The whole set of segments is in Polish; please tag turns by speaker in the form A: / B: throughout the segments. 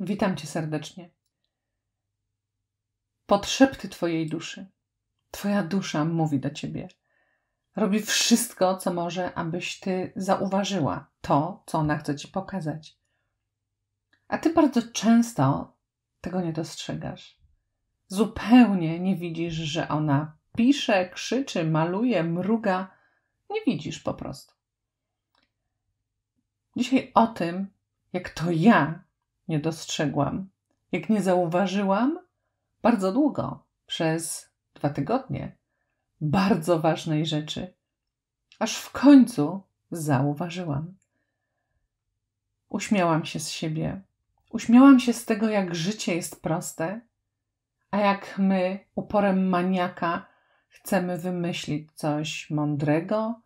A: Witam Cię serdecznie. Potrzebty Twojej duszy. Twoja dusza mówi do Ciebie. Robi wszystko, co może, abyś Ty zauważyła to, co ona chce Ci pokazać. A Ty bardzo często tego nie dostrzegasz. Zupełnie nie widzisz, że ona pisze, krzyczy, maluje, mruga. Nie widzisz po prostu. Dzisiaj o tym, jak to ja nie dostrzegłam. Jak nie zauważyłam, bardzo długo, przez dwa tygodnie, bardzo ważnej rzeczy, aż w końcu zauważyłam. Uśmiałam się z siebie. Uśmiałam się z tego, jak życie jest proste, a jak my uporem maniaka chcemy wymyślić coś mądrego,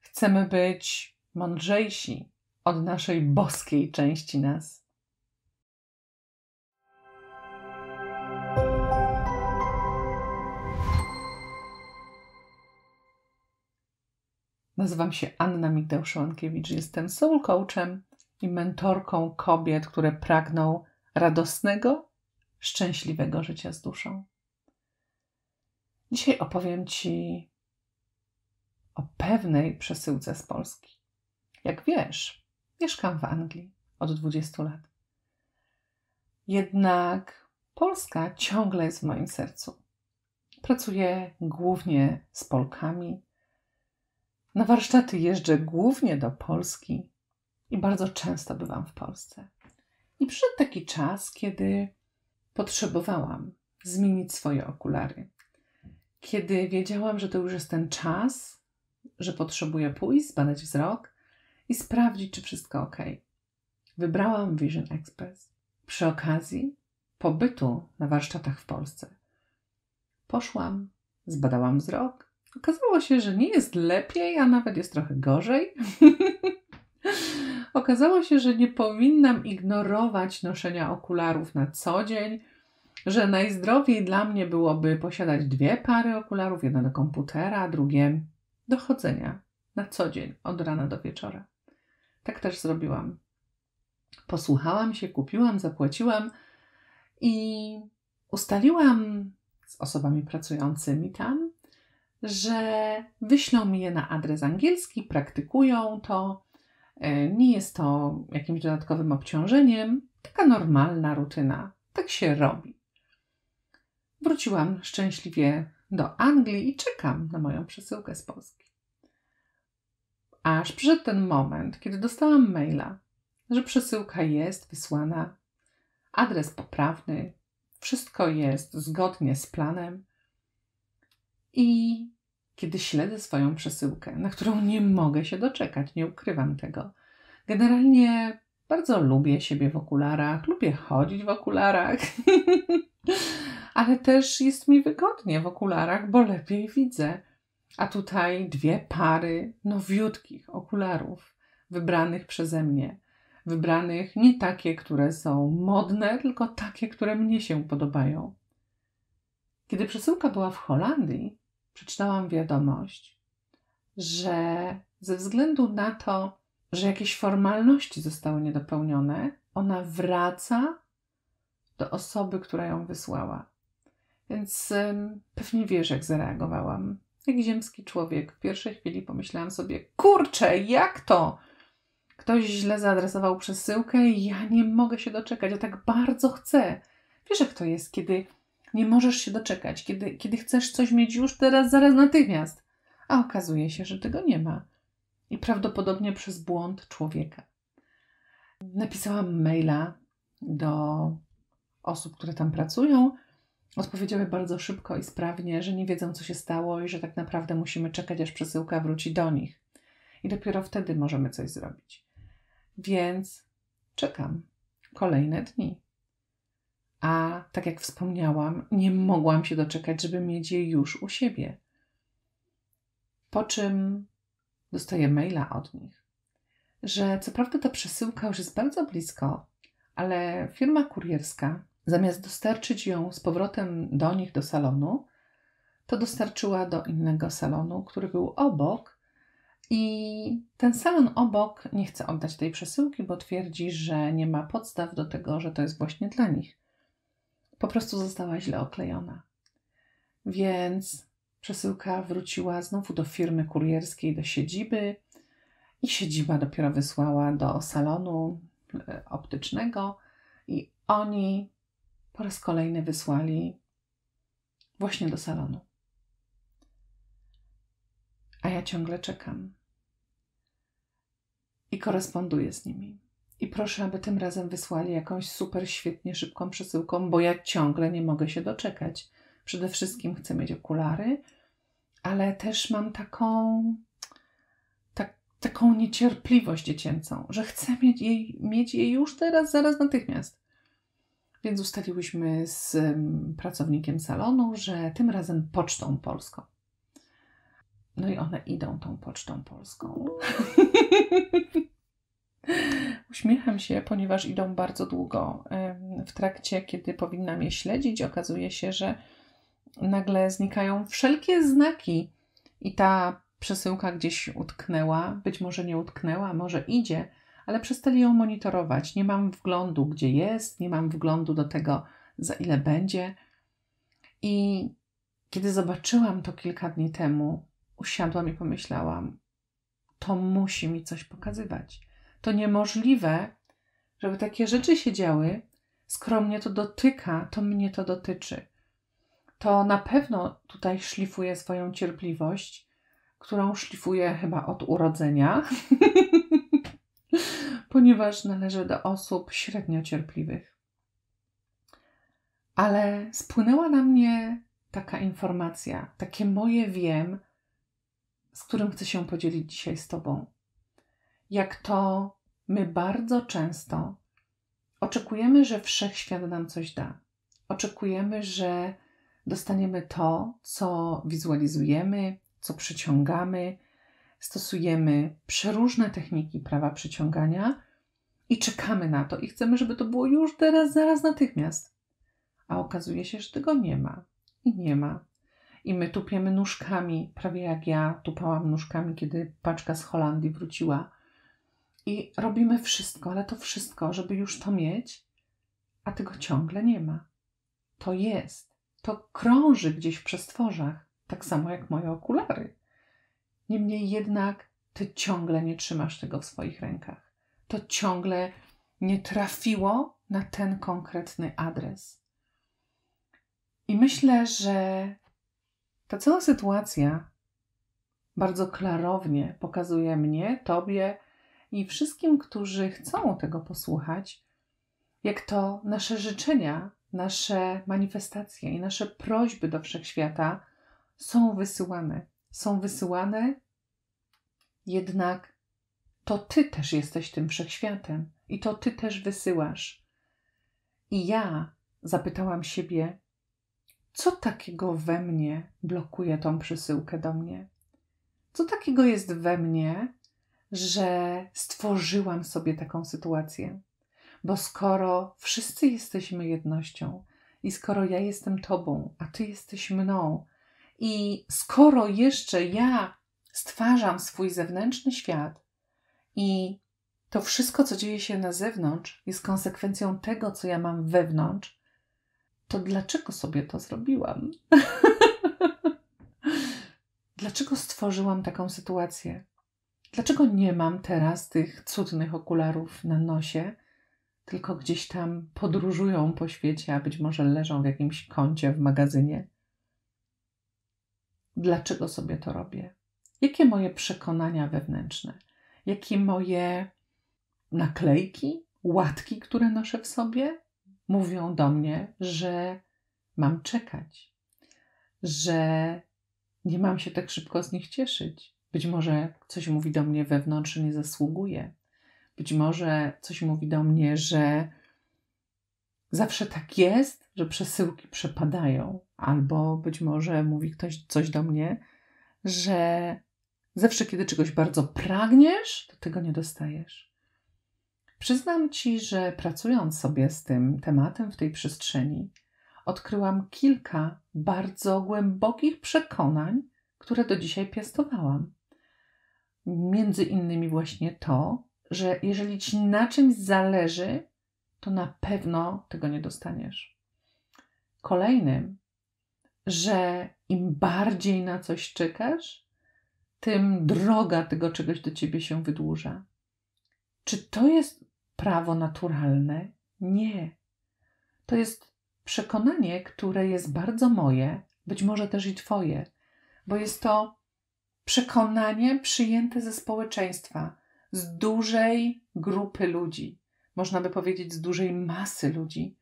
A: chcemy być mądrzejsi od naszej boskiej części nas. Nazywam się Anna Migdał-Szyłankiewicz, jestem soul coachem i mentorką kobiet, które pragną radosnego, szczęśliwego życia z duszą. Dzisiaj opowiem Ci o pewnej przesyłce z Polski. Jak wiesz, mieszkam w Anglii od 20 lat. Jednak Polska ciągle jest w moim sercu. Pracuję głównie z Polkami, na warsztaty jeżdżę głównie do Polski i bardzo często bywam w Polsce. I przyszedł taki czas, kiedy potrzebowałam zmienić swoje okulary. Kiedy wiedziałam, że to już jest ten czas, że potrzebuję pójść, zbadać wzrok i sprawdzić, czy wszystko ok. Wybrałam Vision Express. Przy okazji pobytu na warsztatach w Polsce poszłam, zbadałam wzrok Okazało się, że nie jest lepiej, a nawet jest trochę gorzej. Okazało się, że nie powinnam ignorować noszenia okularów na co dzień, że najzdrowiej dla mnie byłoby posiadać dwie pary okularów, jedna do komputera, a drugie do chodzenia na co dzień, od rana do wieczora. Tak też zrobiłam. Posłuchałam się, kupiłam, zapłaciłam i ustaliłam z osobami pracującymi tam, że wyślą mi je na adres angielski, praktykują to. E, nie jest to jakimś dodatkowym obciążeniem, taka normalna rutyna. Tak się robi. Wróciłam szczęśliwie do Anglii i czekam na moją przesyłkę z Polski. Aż przyszedł ten moment, kiedy dostałam maila, że przesyłka jest wysłana, adres poprawny, wszystko jest zgodnie z planem i kiedy śledzę swoją przesyłkę, na którą nie mogę się doczekać, nie ukrywam tego. Generalnie bardzo lubię siebie w okularach, lubię chodzić w okularach, ale też jest mi wygodnie w okularach, bo lepiej widzę. A tutaj dwie pary nowiutkich okularów, wybranych przeze mnie. Wybranych nie takie, które są modne, tylko takie, które mnie się podobają. Kiedy przesyłka była w Holandii, przeczytałam wiadomość, że ze względu na to, że jakieś formalności zostały niedopełnione, ona wraca do osoby, która ją wysłała. Więc ym, pewnie wiesz, jak zareagowałam. Jak ziemski człowiek. W pierwszej chwili pomyślałam sobie, kurczę, jak to? Ktoś źle zaadresował przesyłkę i ja nie mogę się doczekać, a tak bardzo chcę. Wiesz, jak to jest, kiedy nie możesz się doczekać, kiedy, kiedy chcesz coś mieć już teraz, zaraz, natychmiast. A okazuje się, że tego nie ma. I prawdopodobnie przez błąd człowieka. Napisałam maila do osób, które tam pracują. Odpowiedziały bardzo szybko i sprawnie, że nie wiedzą, co się stało i że tak naprawdę musimy czekać, aż przesyłka wróci do nich. I dopiero wtedy możemy coś zrobić. Więc czekam kolejne dni a tak jak wspomniałam, nie mogłam się doczekać, żeby mieć je już u siebie. Po czym dostaję maila od nich, że co prawda ta przesyłka już jest bardzo blisko, ale firma kurierska, zamiast dostarczyć ją z powrotem do nich do salonu, to dostarczyła do innego salonu, który był obok. I ten salon obok nie chce oddać tej przesyłki, bo twierdzi, że nie ma podstaw do tego, że to jest właśnie dla nich po prostu została źle oklejona. Więc przesyłka wróciła znowu do firmy kurierskiej, do siedziby i siedziba dopiero wysłała do salonu e, optycznego i oni po raz kolejny wysłali właśnie do salonu. A ja ciągle czekam i koresponduję z nimi. I proszę, aby tym razem wysłali jakąś super, świetnie szybką przesyłką, bo ja ciągle nie mogę się doczekać. Przede wszystkim chcę mieć okulary, ale też mam taką, tak, taką niecierpliwość dziecięcą, że chcę mieć, jej, mieć jej już teraz, zaraz, natychmiast. Więc ustaliłyśmy z um, pracownikiem salonu, że tym razem pocztą polską. No i one idą tą pocztą polską. Uśmiecham się, ponieważ idą bardzo długo. W trakcie, kiedy powinnam je śledzić, okazuje się, że nagle znikają wszelkie znaki i ta przesyłka gdzieś utknęła, być może nie utknęła, może idzie, ale przestali ją monitorować. Nie mam wglądu, gdzie jest, nie mam wglądu do tego, za ile będzie. I kiedy zobaczyłam to kilka dni temu, usiadłam i pomyślałam, to musi mi coś pokazywać to niemożliwe, żeby takie rzeczy się działy, skoro mnie to dotyka, to mnie to dotyczy. To na pewno tutaj szlifuje swoją cierpliwość, którą szlifuje chyba od urodzenia, ponieważ należy do osób średnio cierpliwych. Ale spłynęła na mnie taka informacja, takie moje wiem, z którym chcę się podzielić dzisiaj z Tobą. Jak to My bardzo często oczekujemy, że wszechświat nam coś da. Oczekujemy, że dostaniemy to, co wizualizujemy, co przyciągamy. Stosujemy przeróżne techniki prawa przyciągania i czekamy na to i chcemy, żeby to było już teraz, zaraz, natychmiast. A okazuje się, że tego nie ma i nie ma. I my tupiemy nóżkami, prawie jak ja tupałam nóżkami, kiedy paczka z Holandii wróciła i robimy wszystko, ale to wszystko, żeby już to mieć, a tego ciągle nie ma. To jest. To krąży gdzieś w przestworzach, tak samo jak moje okulary. Niemniej jednak ty ciągle nie trzymasz tego w swoich rękach. To ciągle nie trafiło na ten konkretny adres. I myślę, że ta cała sytuacja bardzo klarownie pokazuje mnie, tobie, i wszystkim, którzy chcą tego posłuchać, jak to nasze życzenia, nasze manifestacje i nasze prośby do wszechświata są wysyłane. Są wysyłane, jednak to Ty też jesteś tym wszechświatem i to Ty też wysyłasz. I ja zapytałam siebie, co takiego we mnie blokuje tą przesyłkę do mnie? Co takiego jest we mnie, że stworzyłam sobie taką sytuację. Bo skoro wszyscy jesteśmy jednością i skoro ja jestem Tobą, a Ty jesteś mną, i skoro jeszcze ja stwarzam swój zewnętrzny świat i to wszystko, co dzieje się na zewnątrz, jest konsekwencją tego, co ja mam wewnątrz, to dlaczego sobie to zrobiłam? dlaczego stworzyłam taką sytuację? Dlaczego nie mam teraz tych cudnych okularów na nosie, tylko gdzieś tam podróżują po świecie, a być może leżą w jakimś kącie w magazynie? Dlaczego sobie to robię? Jakie moje przekonania wewnętrzne? Jakie moje naklejki, łatki, które noszę w sobie, mówią do mnie, że mam czekać, że nie mam się tak szybko z nich cieszyć, być może coś mówi do mnie wewnątrz, nie zasługuje. Być może coś mówi do mnie, że zawsze tak jest, że przesyłki przepadają. Albo być może mówi ktoś coś do mnie, że zawsze, kiedy czegoś bardzo pragniesz, to tego nie dostajesz. Przyznam ci, że pracując sobie z tym tematem w tej przestrzeni, odkryłam kilka bardzo głębokich przekonań, które do dzisiaj piastowałam między innymi właśnie to, że jeżeli ci na czymś zależy, to na pewno tego nie dostaniesz. Kolejnym, że im bardziej na coś czekasz, tym droga tego czegoś do ciebie się wydłuża. Czy to jest prawo naturalne? Nie. To jest przekonanie, które jest bardzo moje, być może też i Twoje, bo jest to przekonanie przyjęte ze społeczeństwa, z dużej grupy ludzi, można by powiedzieć z dużej masy ludzi,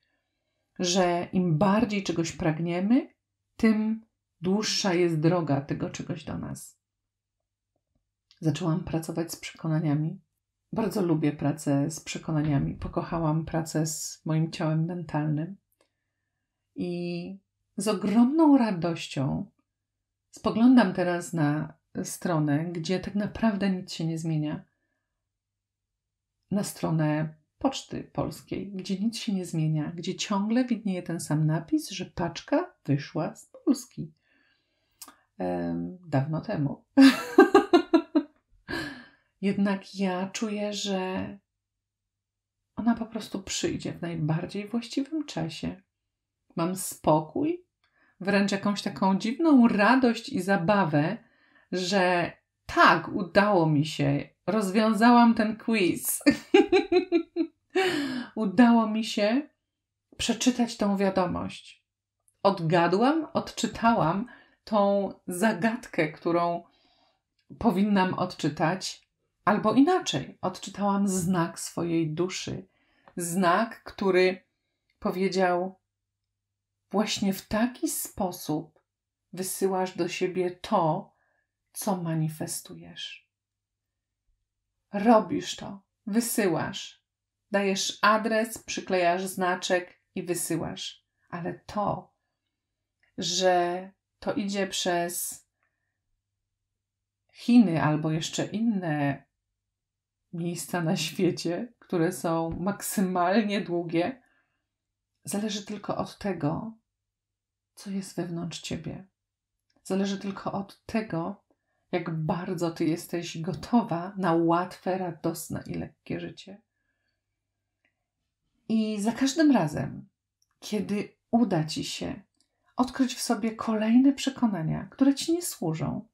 A: że im bardziej czegoś pragniemy, tym dłuższa jest droga tego czegoś do nas. Zaczęłam pracować z przekonaniami. Bardzo lubię pracę z przekonaniami. Pokochałam pracę z moim ciałem mentalnym. I z ogromną radością spoglądam teraz na stronę, gdzie tak naprawdę nic się nie zmienia, na stronę Poczty Polskiej, gdzie nic się nie zmienia, gdzie ciągle widnieje ten sam napis, że paczka wyszła z Polski. Ehm, dawno temu. Jednak ja czuję, że ona po prostu przyjdzie w najbardziej właściwym czasie. Mam spokój, wręcz jakąś taką dziwną radość i zabawę że tak, udało mi się, rozwiązałam ten quiz. udało mi się przeczytać tą wiadomość. Odgadłam, odczytałam tą zagadkę, którą powinnam odczytać, albo inaczej, odczytałam znak swojej duszy. Znak, który powiedział: Właśnie w taki sposób wysyłasz do siebie to, co manifestujesz. Robisz to, wysyłasz, dajesz adres, przyklejasz znaczek i wysyłasz, ale to, że to idzie przez Chiny albo jeszcze inne miejsca na świecie, które są maksymalnie długie, zależy tylko od tego, co jest wewnątrz ciebie. Zależy tylko od tego, jak bardzo Ty jesteś gotowa na łatwe, radosne i lekkie życie. I za każdym razem, kiedy uda Ci się odkryć w sobie kolejne przekonania, które Ci nie służą,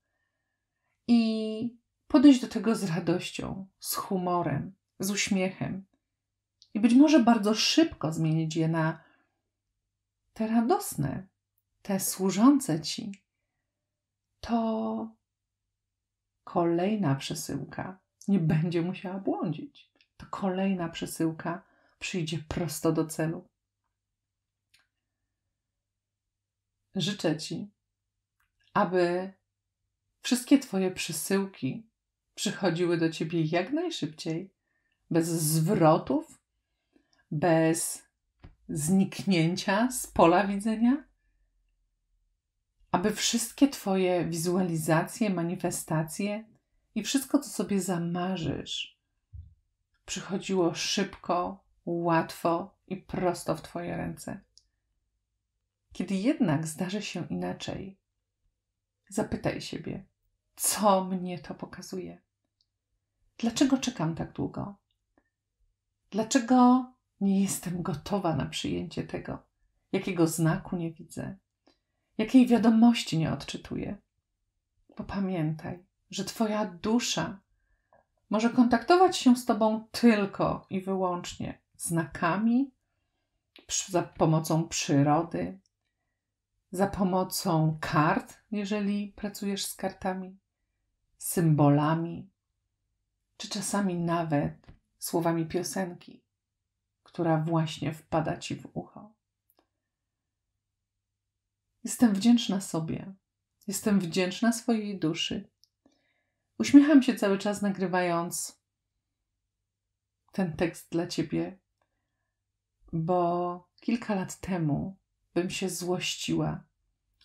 A: i podejść do tego z radością, z humorem, z uśmiechem, i być może bardzo szybko zmienić je na te radosne, te służące Ci, to Kolejna przesyłka nie będzie musiała błądzić. To kolejna przesyłka przyjdzie prosto do celu. Życzę Ci, aby wszystkie Twoje przesyłki przychodziły do Ciebie jak najszybciej, bez zwrotów, bez zniknięcia z pola widzenia, aby wszystkie Twoje wizualizacje, manifestacje i wszystko, co sobie zamarzysz, przychodziło szybko, łatwo i prosto w Twoje ręce. Kiedy jednak zdarzy się inaczej, zapytaj siebie, co mnie to pokazuje? Dlaczego czekam tak długo? Dlaczego nie jestem gotowa na przyjęcie tego? Jakiego znaku nie widzę? jakiej wiadomości nie odczytuje. Bo pamiętaj, że Twoja dusza może kontaktować się z Tobą tylko i wyłącznie znakami, za pomocą przyrody, za pomocą kart, jeżeli pracujesz z kartami, symbolami, czy czasami nawet słowami piosenki, która właśnie wpada Ci w ucho. Jestem wdzięczna sobie. Jestem wdzięczna swojej duszy. Uśmiecham się cały czas, nagrywając ten tekst dla ciebie, bo kilka lat temu bym się złościła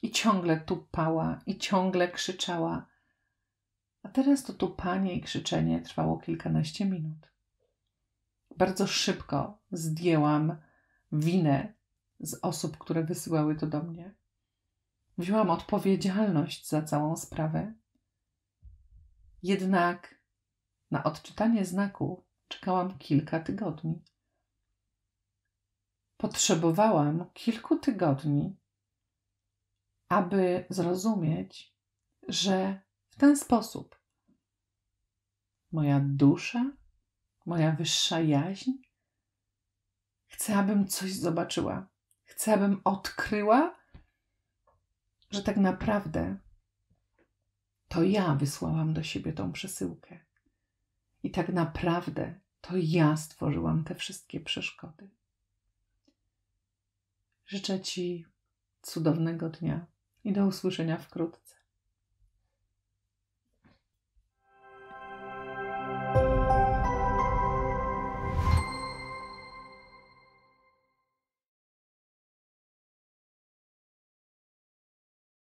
A: i ciągle tupała, i ciągle krzyczała. A teraz to tupanie i krzyczenie trwało kilkanaście minut. Bardzo szybko zdjęłam winę z osób, które wysyłały to do mnie. Wziąłam odpowiedzialność za całą sprawę. Jednak na odczytanie znaku czekałam kilka tygodni. Potrzebowałam kilku tygodni, aby zrozumieć, że w ten sposób moja dusza, moja wyższa jaźń chce, abym coś zobaczyła, chcę, abym odkryła że tak naprawdę to ja wysłałam do siebie tą przesyłkę. I tak naprawdę to ja stworzyłam te wszystkie przeszkody. Życzę Ci cudownego dnia i do usłyszenia wkrótce.